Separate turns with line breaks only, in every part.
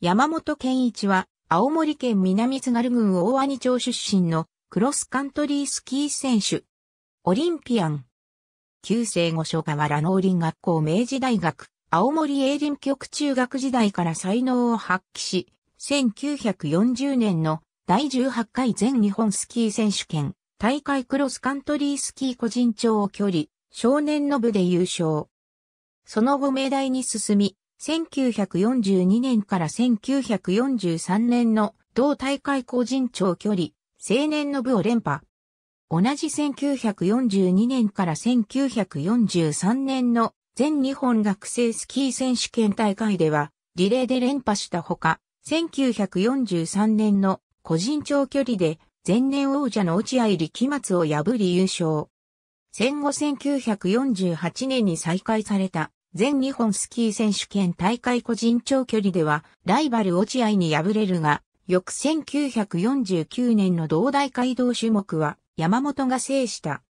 山本健一は、青森県南津軽郡大鰐町出身のクロスカントリースキー選手。オリンピアン。旧世五所川原農林学校明治大学、青森英林局中学時代から才能を発揮し、1940年の第18回全日本スキー選手権、大会クロスカントリースキー個人長距離、少年の部で優勝。その後明大に進み、1942年から1943年の同大会個人長距離、青年の部を連覇。同じ1942年から1943年の全日本学生スキー選手権大会では、リレーで連覇したほか、1943年の個人長距離で前年王者の落合力松を破り優勝。戦後1948年に再開された全日本スキー選手権大会個人長距離では、ライバル落合に敗れるが、翌1949年の同大会同種目は、山本が制した。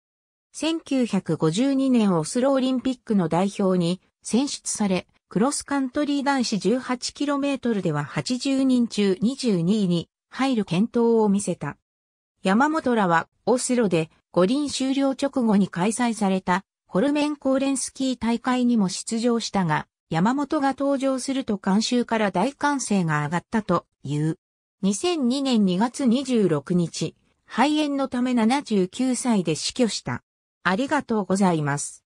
1952年オスロオリンピックの代表に選出され、クロスカントリー男子 18km では80人中22位に入る健闘を見せた。山本らはオスロで五輪終了直後に開催されたホルメンコーレンスキー大会にも出場したが、山本が登場すると監修から大歓声が上がったという。2002年2月26日、肺炎のため79歳で死去した。ありがとうございます。